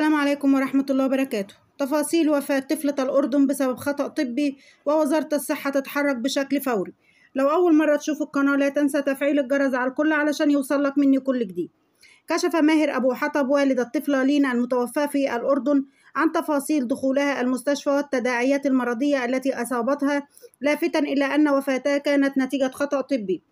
السلام عليكم ورحمة الله وبركاته تفاصيل وفاة طفلة الأردن بسبب خطأ طبي ووزارة الصحة تتحرك بشكل فوري لو أول مرة تشوف القناة لا تنسى تفعيل الجرس على الكل علشان يوصلك مني كل جديد كشف ماهر أبو حطب والد الطفلة لينا المتوفاة في الأردن عن تفاصيل دخولها المستشفى والتداعيات المرضية التي أصابتها لافتا إلى أن وفاتها كانت نتيجة خطأ طبي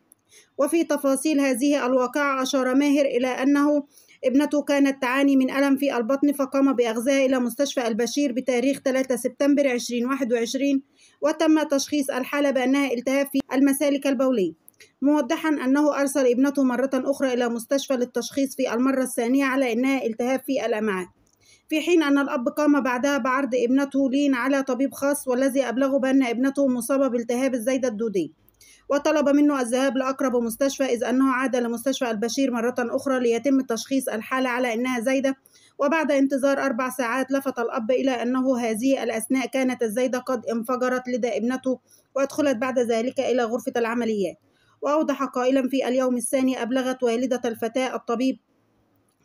وفي تفاصيل هذه الواقعة أشار ماهر إلى أنه ابنته كانت تعاني من ألم في البطن فقام بأخذها إلى مستشفى البشير بتاريخ 3 سبتمبر 2021 وتم تشخيص الحالة بأنها التهاب في المسالك البولية موضحا أنه أرسل ابنته مرة أخرى إلى مستشفى للتشخيص في المرة الثانية على أنها التهاب في الأمعاء في حين أن الأب قام بعدها بعرض ابنته لين على طبيب خاص والذي أبلغه بأن ابنته مصابة بالتهاب الزايدة الدودي وطلب منه الذهاب لأقرب مستشفى إذ أنه عاد لمستشفى البشير مرة أخرى ليتم تشخيص الحالة على أنها زايدة وبعد انتظار أربع ساعات لفت الأب إلى أنه هذه الأثناء كانت الزايدة قد انفجرت لدى ابنته وأدخلت بعد ذلك إلى غرفة العمليات وأوضح قائلا في اليوم الثاني أبلغت والدة الفتاة الطبيب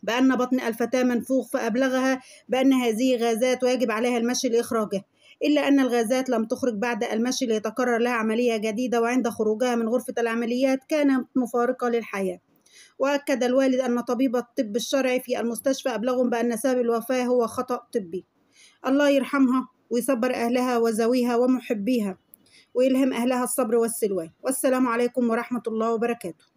بأن بطن الفتاة منفوخ فأبلغها بأن هذه غازات ويجب عليها المشي لإخراجه إلا أن الغازات لم تخرج بعد المشي ليتكرر لها عملية جديدة وعند خروجها من غرفة العمليات كانت مفارقة للحياة وأكد الوالد أن طبيب الطب الشرعي في المستشفى أبلغهم بأن سبب الوفاة هو خطأ طبي الله يرحمها ويصبر أهلها وزويها ومحبيها ويلهم أهلها الصبر والسلوان والسلام عليكم ورحمة الله وبركاته